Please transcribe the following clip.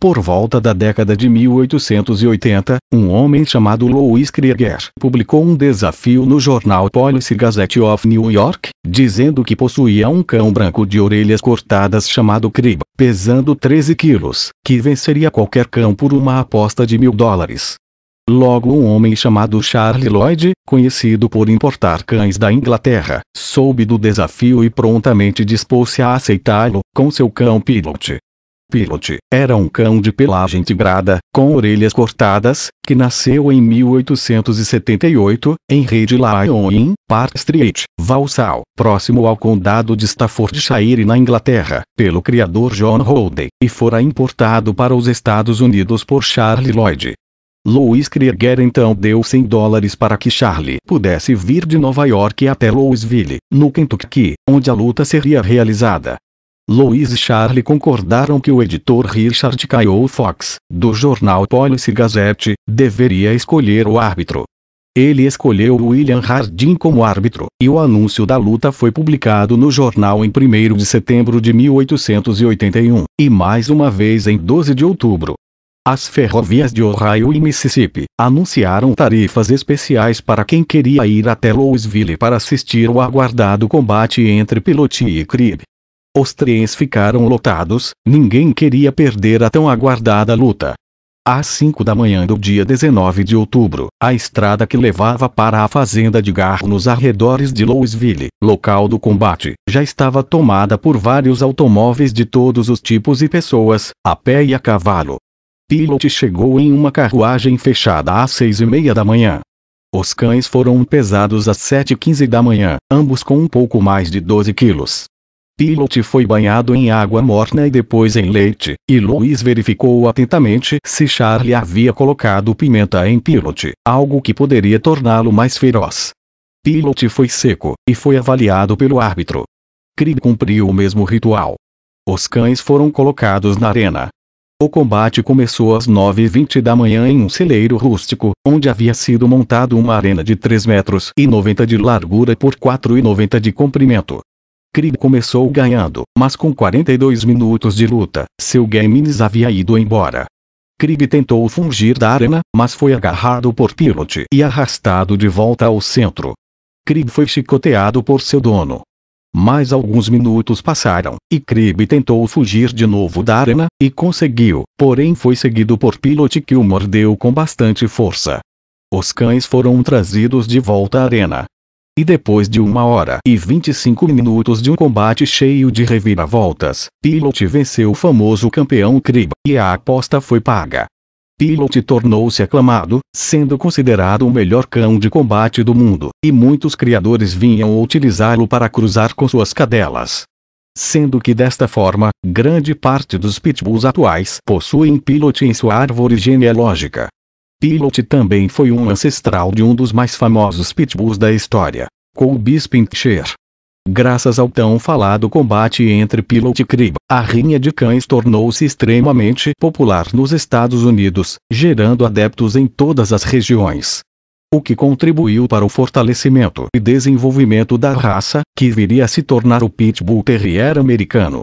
Por volta da década de 1880, um homem chamado Louis Krieger publicou um desafio no jornal Policy Gazette of New York, dizendo que possuía um cão branco de orelhas cortadas chamado Crib, pesando 13 quilos, que venceria qualquer cão por uma aposta de mil dólares. Logo um homem chamado Charles Lloyd, conhecido por importar cães da Inglaterra, soube do desafio e prontamente dispôs-se a aceitá-lo, com seu cão Pilot, Pilot era um cão de pelagem tigrada, com orelhas cortadas, que nasceu em 1878, em Red Lion Park Street, Valsal, próximo ao condado de Staffordshire na Inglaterra, pelo criador John Holden, e fora importado para os Estados Unidos por Charles Lloyd. Louis Krieger então deu 100 dólares para que Charlie pudesse vir de Nova York até Louisville, no Kentucky, onde a luta seria realizada. Louise e Charlie concordaram que o editor Richard Caiou Fox, do jornal Policy Gazette, deveria escolher o árbitro. Ele escolheu William Hardin como árbitro, e o anúncio da luta foi publicado no jornal em 1 de setembro de 1881, e mais uma vez em 12 de outubro. As ferrovias de Ohio e Mississippi anunciaram tarifas especiais para quem queria ir até Louisville para assistir o aguardado combate entre Piloti e Crib. Os trens ficaram lotados, ninguém queria perder a tão aguardada luta. Às 5 da manhã do dia 19 de outubro, a estrada que levava para a fazenda de Garro nos arredores de Louisville, local do combate, já estava tomada por vários automóveis de todos os tipos e pessoas, a pé e a cavalo. Pilot chegou em uma carruagem fechada às seis e meia da manhã. Os cães foram pesados às 7h15 da manhã, ambos com um pouco mais de 12 quilos. Pilot foi banhado em água morna e depois em leite, e Louis verificou atentamente se Charlie havia colocado pimenta em Pilot, algo que poderia torná-lo mais feroz. Pilot foi seco, e foi avaliado pelo árbitro. Krieg cumpriu o mesmo ritual. Os cães foram colocados na arena. O combate começou às 9h20 da manhã em um celeiro rústico, onde havia sido montado uma arena de 3 metros e 90 de largura por 4,90 de comprimento. Krieg começou ganhando, mas com 42 minutos de luta, seu Gaimines havia ido embora. Krieg tentou fugir da arena, mas foi agarrado por Pilot e arrastado de volta ao centro. Krieg foi chicoteado por seu dono. Mais alguns minutos passaram, e Krieg tentou fugir de novo da arena, e conseguiu, porém foi seguido por Pilot que o mordeu com bastante força. Os cães foram trazidos de volta à arena, e depois de uma hora e 25 minutos de um combate cheio de reviravoltas, Pilot venceu o famoso campeão Crib, e a aposta foi paga. Pilot tornou-se aclamado, sendo considerado o melhor cão de combate do mundo, e muitos criadores vinham utilizá-lo para cruzar com suas cadelas. Sendo que desta forma, grande parte dos pitbulls atuais possuem Pilot em sua árvore genealógica. Pilot também foi um ancestral de um dos mais famosos pitbulls da história, Colby Spincher. Graças ao tão falado combate entre Pilot e Crib, a rinha de cães tornou-se extremamente popular nos Estados Unidos, gerando adeptos em todas as regiões. O que contribuiu para o fortalecimento e desenvolvimento da raça, que viria a se tornar o Pitbull Terrier americano.